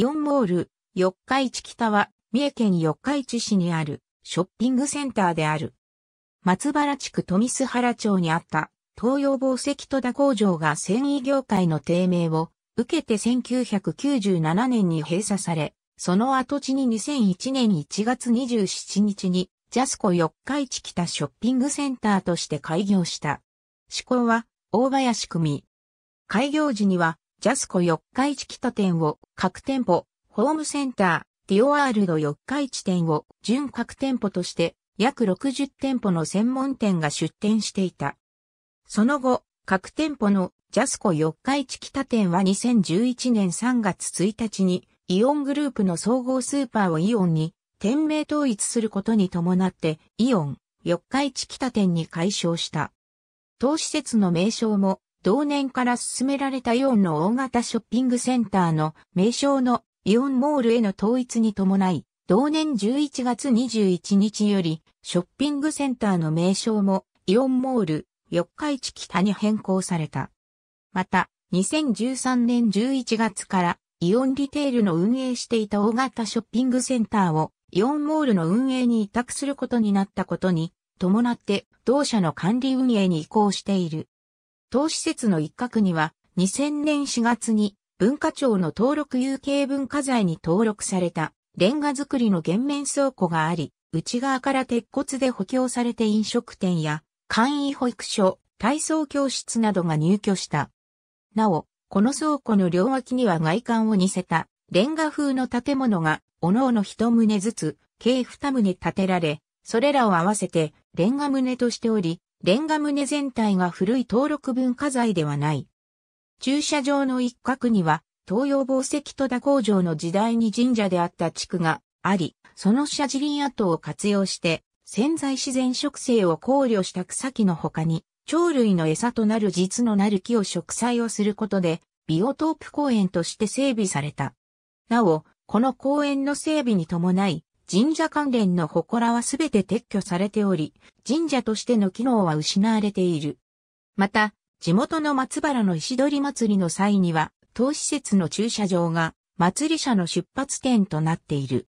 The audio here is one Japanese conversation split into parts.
イオンモール、四日市北は、三重県四日市市にある、ショッピングセンターである。松原地区富須原町にあった、東洋宝石戸田工場が繊維業界の低迷を、受けて1997年に閉鎖され、その跡地に2001年1月27日に、ジャスコ四日市北ショッピングセンターとして開業した。施向は、大林組。開業時には、ジャスコ四日市北店を各店舗、ホームセンター、ディオワールド四日市店を準各店舗として約60店舗の専門店が出店していた。その後、各店舗のジャスコ四日市北店は2011年3月1日にイオングループの総合スーパーをイオンに店名統一することに伴ってイオン四日市北店に解消した。当施設の名称も同年から進められたイオンの大型ショッピングセンターの名称のイオンモールへの統一に伴い、同年11月21日より、ショッピングセンターの名称もイオンモール、四日市北に変更された。また、2013年11月からイオンリテールの運営していた大型ショッピングセンターをイオンモールの運営に委託することになったことに伴って同社の管理運営に移行している。当施設の一角には、2000年4月に文化庁の登録有形文化財に登録されたレンガ作りの原面倉庫があり、内側から鉄骨で補強されて飲食店や簡易保育所、体操教室などが入居した。なお、この倉庫の両脇には外観を似せたレンガ風の建物が、おのおの一棟ずつ、計二棟建てられ、それらを合わせてレンガ棟としており、レンガ棟全体が古い登録文化財ではない。駐車場の一角には、東洋宝石戸田工場の時代に神社であった地区があり、その社寺林跡を活用して、潜在自然植生を考慮した草木の他に、鳥類の餌となる実のなる木を植栽をすることで、ビオトープ公園として整備された。なお、この公園の整備に伴い、神社関連の祠はすべて撤去されており、神社としての機能は失われている。また、地元の松原の石取祭りの際には、当施設の駐車場が祭り車の出発点となっている。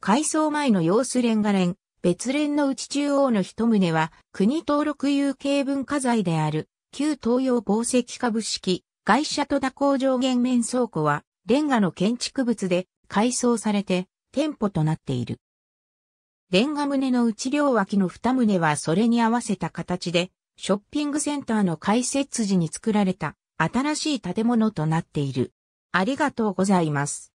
改装前の様子連が連、別連の内中央の一棟は、国登録有形文化財である、旧東洋宝石株式、会社戸田工場減免倉庫は、レンガの建築物で改装されて、店舗となっている。レンガ棟の内両脇の二棟はそれに合わせた形で、ショッピングセンターの開設時に作られた新しい建物となっている。ありがとうございます。